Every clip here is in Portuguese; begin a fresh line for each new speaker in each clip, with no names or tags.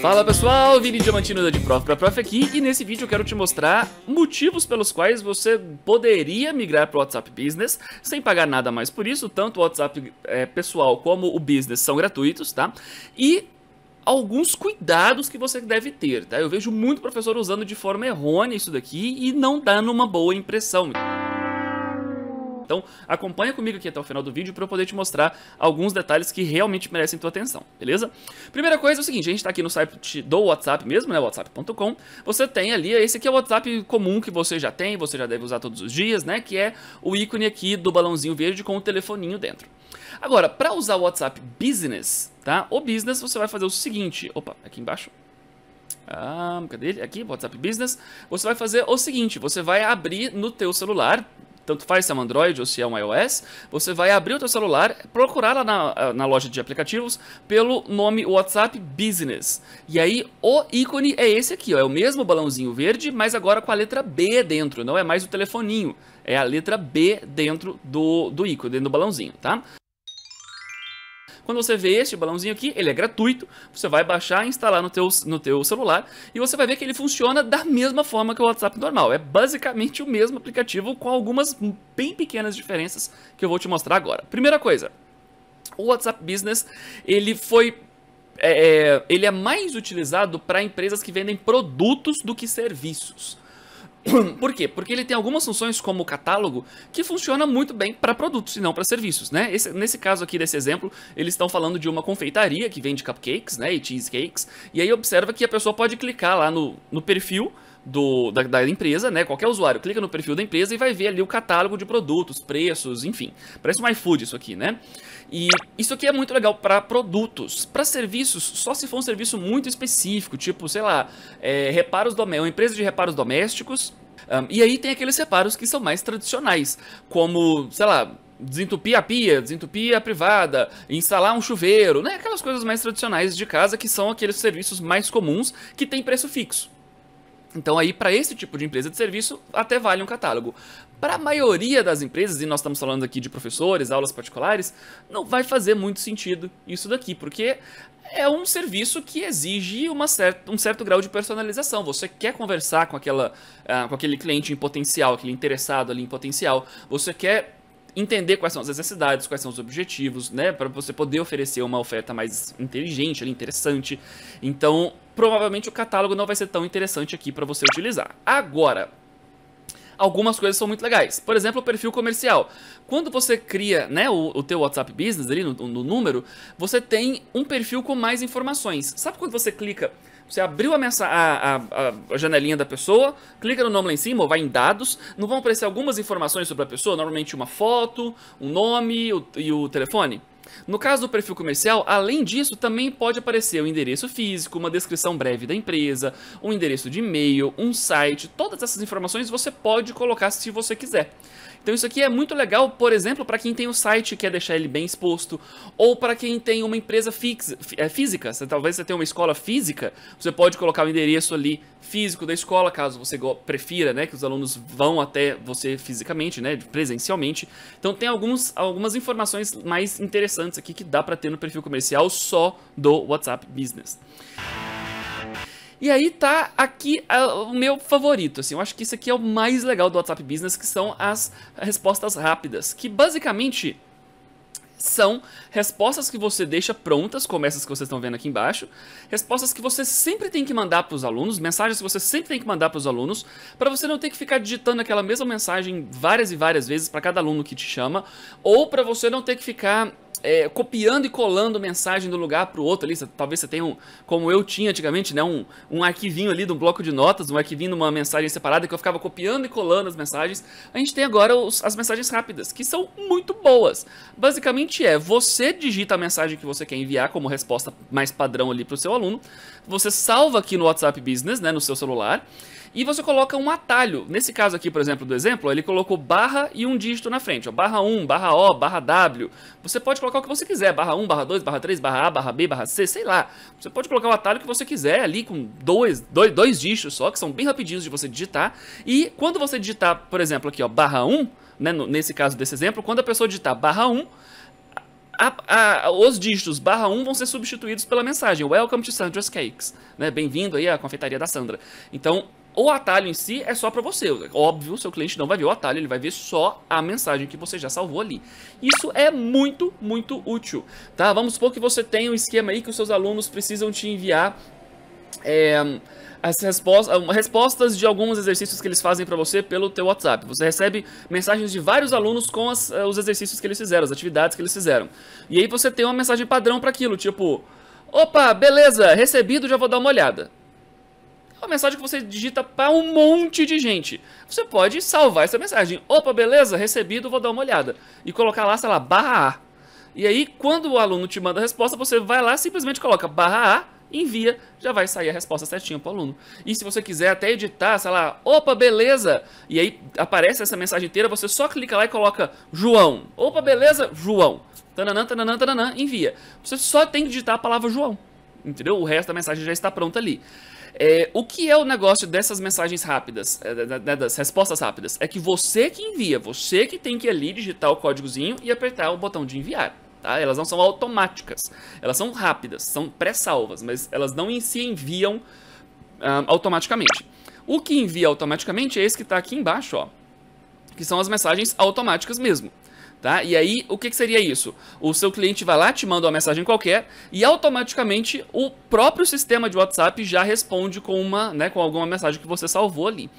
Fala pessoal, Vini Diamantino da De Prof para Prof aqui e nesse vídeo eu quero te mostrar motivos pelos quais você poderia migrar para o WhatsApp Business sem pagar nada mais por isso, tanto o WhatsApp é, pessoal como o Business são gratuitos, tá? E alguns cuidados que você deve ter, tá? Eu vejo muito professor usando de forma errônea isso daqui e não dando uma boa impressão. Então acompanha comigo aqui até o final do vídeo para eu poder te mostrar alguns detalhes que realmente merecem tua atenção, beleza? Primeira coisa é o seguinte, a gente está aqui no site do WhatsApp mesmo, né, whatsapp.com, você tem ali, esse aqui é o WhatsApp comum que você já tem, você já deve usar todos os dias, né, que é o ícone aqui do balãozinho verde com o telefoninho dentro. Agora, para usar o WhatsApp Business, tá? O Business você vai fazer o seguinte, opa, aqui embaixo, ah, cadê ele? Aqui, WhatsApp Business. Você vai fazer o seguinte, você vai abrir no teu celular, tanto faz se é um Android ou se é um iOS, você vai abrir o seu celular, procurar lá na, ah, na loja de aplicativos pelo nome WhatsApp Business. E aí o ícone é esse aqui, ó, é o mesmo balãozinho verde, mas agora com a letra B dentro, não é mais o telefoninho, é a letra B dentro do, do ícone, dentro do balãozinho, tá? Quando você vê este balãozinho aqui, ele é gratuito, você vai baixar e instalar no teu, no teu celular e você vai ver que ele funciona da mesma forma que o WhatsApp normal. É basicamente o mesmo aplicativo com algumas bem pequenas diferenças que eu vou te mostrar agora. Primeira coisa, o WhatsApp Business, ele foi é, é ele é mais utilizado para empresas que vendem produtos do que serviços. Por quê? Porque ele tem algumas funções como o catálogo que funciona muito bem para produtos e não para serviços, né? Esse, nesse caso aqui desse exemplo, eles estão falando de uma confeitaria que vende cupcakes, né, e cheesecakes, e aí observa que a pessoa pode clicar lá no, no perfil do, da, da, empresa, né? Qualquer usuário clica no perfil da empresa e vai ver ali o catálogo de produtos, preços, enfim. Parece um iFood isso aqui, né? E isso aqui é muito legal para produtos. Para serviços, só se for um serviço muito específico, tipo, sei lá, é, reparos domésticos, uma empresa de reparos domésticos. Um, e aí tem aqueles reparos que são mais tradicionais, como, sei lá, desentupir a pia, desentupir a privada, instalar um chuveiro, né? Aquelas coisas mais tradicionais de casa que são aqueles serviços mais comuns que têm preço fixo. Então aí para esse tipo de empresa de serviço até vale um catálogo. Para a maioria das empresas, e nós estamos falando aqui de professores, aulas particulares, não vai fazer muito sentido isso daqui, porque é um serviço que exige uma certa, um certo grau de personalização. Você quer conversar com, aquela, uh, com aquele cliente em potencial, aquele interessado ali em potencial. Você quer entender quais são as necessidades, quais são os objetivos, né, para você poder oferecer uma oferta mais inteligente, interessante. Então, provavelmente o catálogo não vai ser tão interessante aqui para você utilizar. Agora, algumas coisas são muito legais. Por exemplo, o perfil comercial. Quando você cria né, o, o teu WhatsApp Business ali no, no número, você tem um perfil com mais informações. Sabe quando você clica você abriu a, a, a, a, janelinha da pessoa, clica no nome lá em cima, ou vai em dados. Não vão aparecer algumas informações sobre a pessoa, normalmente uma foto, um nome o, e o telefone? No caso do perfil comercial, além disso, também pode aparecer o endereço físico, uma descrição breve da empresa, um endereço de e-mail, um site, todas essas informações você pode colocar se você quiser. Então isso aqui é muito legal, por exemplo, para quem tem o site e quer é deixar ele bem exposto, ou para quem tem uma empresa fixa, é, física, você, talvez você tenha uma escola física, você pode colocar o endereço ali físico da escola, caso você prefira, né, que os alunos vão até você fisicamente, né, presencialmente. Então tem alguns, algumas informações mais interessantes aqui que dá para ter no perfil comercial só do WhatsApp Business. E aí tá aqui uh, o meu favorito, assim, eu acho que isso aqui é o mais legal do WhatsApp Business, que são as respostas rápidas, que basicamente são respostas que você deixa prontas, como essas que vocês estão vendo aqui embaixo, respostas que você sempre tem que mandar para os alunos, mensagens que você sempre tem que mandar para os alunos, para você não ter que ficar digitando aquela mesma mensagem várias e várias vezes para cada aluno que te chama, ou para você não ter que ficar é, copiando e colando mensagem do lugar para o outro ali. talvez você tenha, um, como eu tinha antigamente, né, um, um arquivinho ali de um bloco de notas, um arquivinho de uma mensagem separada que eu ficava copiando e colando as mensagens. A gente tem agora os, as mensagens rápidas, que são muito boas. Basicamente é, você digita a mensagem que você quer enviar como resposta mais padrão ali para o seu aluno, você salva aqui no WhatsApp Business, né, no seu celular, e você coloca um atalho. Nesse caso aqui, por exemplo, do exemplo, ele colocou barra e um dígito na frente, ó, barra 1, barra O, barra W. Você pode colocar o que você quiser, barra 1, barra 2, barra 3, barra A, barra B, barra C, sei lá. Você pode colocar o atalho que você quiser ali com dois, dois, dois dígitos só, que são bem rapidinhos de você digitar. E quando você digitar, por exemplo, aqui, ó, barra 1, né, nesse caso desse exemplo, quando a pessoa digitar barra 1, a, a, os dígitos barra 1 vão ser substituídos pela mensagem Welcome to Sandra's Cakes, né? Bem-vindo aí à confeitaria da Sandra. Então, o atalho em si é só para você. Óbvio, seu cliente não vai ver o atalho, ele vai ver só a mensagem que você já salvou ali. Isso é muito, muito útil, tá? Vamos supor que você tem um esquema aí que os seus alunos precisam te enviar é, as respostas, ah, respostas de alguns exercícios que eles fazem para você pelo teu WhatsApp. Você recebe mensagens de vários alunos com as, eh, os exercícios que eles fizeram, as atividades que eles fizeram. E aí você tem uma mensagem padrão para aquilo, tipo... Opa, beleza, recebido, já vou dar uma olhada uma mensagem que você digita para um monte de gente. Você pode salvar essa mensagem. Opa, beleza? Recebido, vou dar uma olhada. E colocar lá, sei lá, barra A. E aí, quando o aluno te manda a resposta, você vai lá, simplesmente coloca barra A, envia, já vai sair a resposta certinha para o aluno. E se você quiser até editar, sei lá, opa, beleza, e aí aparece essa mensagem inteira, você só clica lá e coloca João. Opa, beleza, João. Tananã, tananã, tananã, envia. Você só tem que digitar a palavra João, entendeu? O resto da mensagem já está pronta ali. É, o que é o negócio dessas mensagens rápidas, é, né, das respostas rápidas? É que você que envia, você que tem que ali digitar o códigozinho e apertar o botão de enviar. Tá? Elas não são automáticas, elas são rápidas, são pré-salvas, mas elas não se enviam automaticamente. O que envia automaticamente é esse que está aqui embaixo, ó, que são as mensagens automáticas mesmo. Tá? E aí, o que, que seria isso? O seu cliente vai lá, te manda uma mensagem qualquer e automaticamente o próprio sistema de WhatsApp já responde com uma, né, com alguma mensagem que você salvou ali.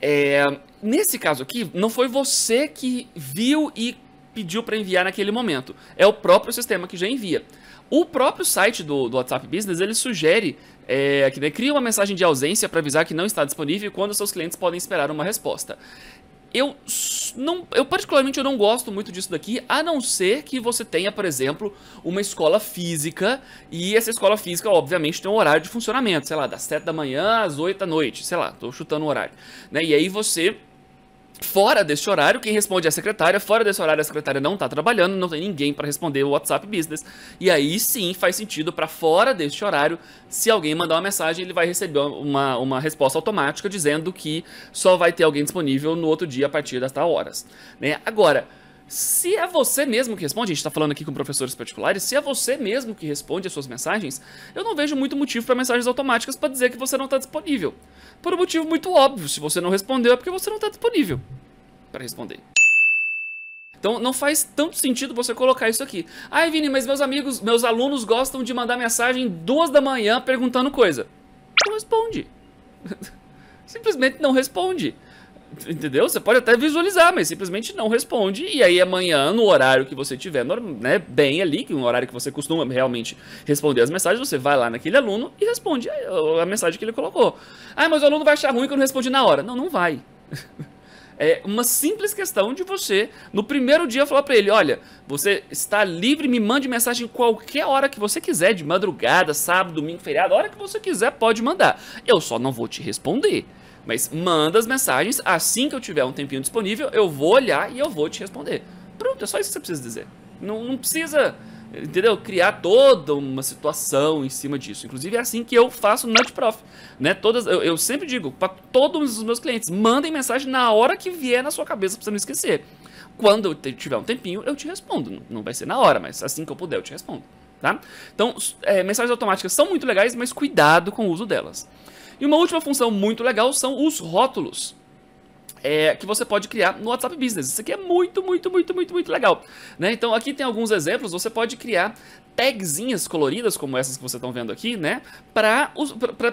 É, nesse caso aqui, não foi você que viu e pediu para enviar naquele momento. É o próprio sistema que já envia. O próprio site do, do WhatsApp Business ele sugere é, que né, cria uma mensagem de ausência para avisar que não está disponível e quando seus clientes podem esperar uma resposta eu não, eu particularmente eu não gosto muito disso daqui, a não ser que você tenha, por exemplo, uma escola física e essa escola física, obviamente, tem um horário de funcionamento, sei lá, das 7 da manhã às 8 da noite, sei lá, tô chutando o horário, né? E aí você Fora desse horário, quem responde é a secretária. Fora desse horário, a secretária não está trabalhando, não tem ninguém para responder o WhatsApp Business. E aí sim faz sentido para fora deste horário, se alguém mandar uma mensagem, ele vai receber uma, uma resposta automática dizendo que só vai ter alguém disponível no outro dia a partir das tal horas. Né? Agora, se é você mesmo que responde, a gente está falando aqui com professores particulares, se é você mesmo que responde as suas mensagens, eu não vejo muito motivo para mensagens automáticas para dizer que você não está disponível. Por um motivo muito óbvio, se você não respondeu é porque você não está disponível para responder. Então não faz tanto sentido você colocar isso aqui. Ai, Vini, mas meus amigos, meus alunos gostam de mandar mensagem duas da manhã perguntando coisa. Não responde. Simplesmente não responde. Entendeu? Você pode até visualizar, mas simplesmente não responde. E aí amanhã, no horário que você tiver, né, bem ali, que é um horário que você costuma realmente responder as mensagens, você vai lá naquele aluno e responde a, a mensagem que ele colocou. Ah, mas o aluno vai achar ruim que eu não respondi na hora. Não, não vai. É uma simples questão de você, no primeiro dia, falar para ele: olha, você está livre, me mande mensagem qualquer hora que você quiser, de madrugada, sábado, domingo, feriado, a hora que você quiser, pode mandar. Eu só não vou te responder. Mas manda as mensagens, assim que eu tiver um tempinho disponível, eu vou olhar e eu vou te responder. Pronto, é só isso que você precisa dizer. Não, não precisa, entendeu? Criar toda uma situação em cima disso. Inclusive é assim que eu faço no Nut Prof. Né? Todas, eu, eu sempre digo para todos os meus clientes, mandem mensagem na hora que vier na sua cabeça para você não esquecer. Quando eu tiver um tempinho, eu te respondo. Não vai ser na hora, mas assim que eu puder, eu te respondo. Tá? Então, é, mensagens automáticas são muito legais, mas cuidado com o uso delas. E uma última função muito legal são os rótulos. É, que você pode criar no WhatsApp Business. Isso aqui é muito, muito, muito, muito, muito legal. Né? Então aqui tem alguns exemplos, você pode criar tagzinhas coloridas como essas que você estão vendo aqui, né, para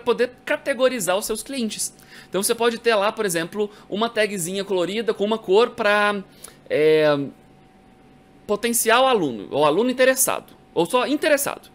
poder categorizar os seus clientes. Então você pode ter lá, por exemplo, uma tagzinha colorida com uma cor para é, potencial aluno ou aluno interessado ou só interessado.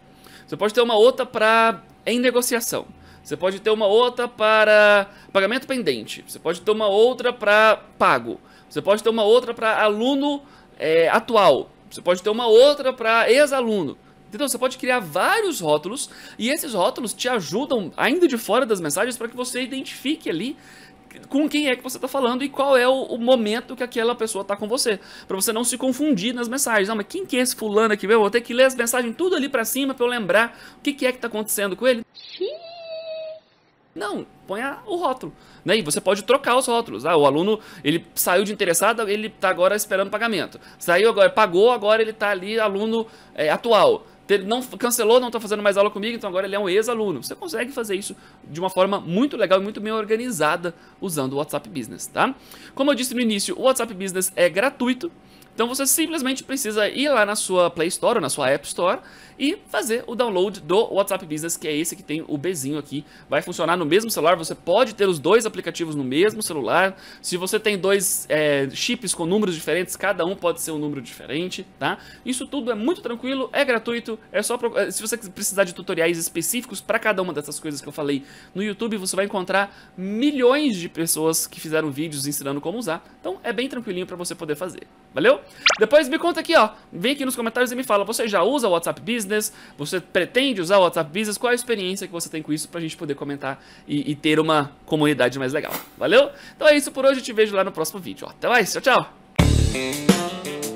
Você pode ter uma outra para em negociação. Você pode ter uma outra para pagamento pendente. Você pode ter uma outra para pago. Você pode ter uma outra para aluno é, atual. Você pode ter uma outra para ex-aluno. Então Você pode criar vários rótulos e esses rótulos te ajudam, ainda de fora das mensagens, para que você identifique ali com quem é que você está falando e qual é o, o momento que aquela pessoa está com você. Para você não se confundir nas mensagens. Não, ah, mas quem que é esse fulano aqui? Eu vou ter que ler as mensagens tudo ali para cima para eu lembrar o que, que é que está acontecendo com ele. Xiii. Não, põe o rótulo. Né? E você pode trocar os rótulos. Ah, o aluno ele saiu de interessado, ele está agora esperando pagamento. Saiu agora, pagou, agora ele está ali, aluno é, atual. Ele não cancelou, não está fazendo mais aula comigo, então agora ele é um ex-aluno. Você consegue fazer isso de uma forma muito legal e muito bem organizada usando o WhatsApp Business, tá? Como eu disse no início, o WhatsApp Business é gratuito. Então você simplesmente precisa ir lá na sua Play Store ou na sua App Store e fazer o download do WhatsApp Business, que é esse que tem o Bzinho aqui. Vai funcionar no mesmo celular, você pode ter os dois aplicativos no mesmo celular. Se você tem dois é, chips com números diferentes, cada um pode ser um número diferente, tá? Isso tudo é muito tranquilo, é gratuito, é só pro... É, se você precisar de tutoriais específicos para cada uma dessas coisas que eu falei no YouTube, você vai encontrar milhões de pessoas que fizeram vídeos ensinando como usar. Então é bem tranquilinho para você poder fazer. Valeu? Depois me conta aqui, ó. Vem aqui nos comentários e me fala, você já usa o WhatsApp Business? Business? Você pretende usar o WhatsApp Business? Qual a experiência que você tem com isso para a gente poder comentar e, e, ter uma comunidade mais legal? Valeu? Então é isso por hoje. Eu te vejo lá no próximo vídeo. Até mais. Tchau, tchau.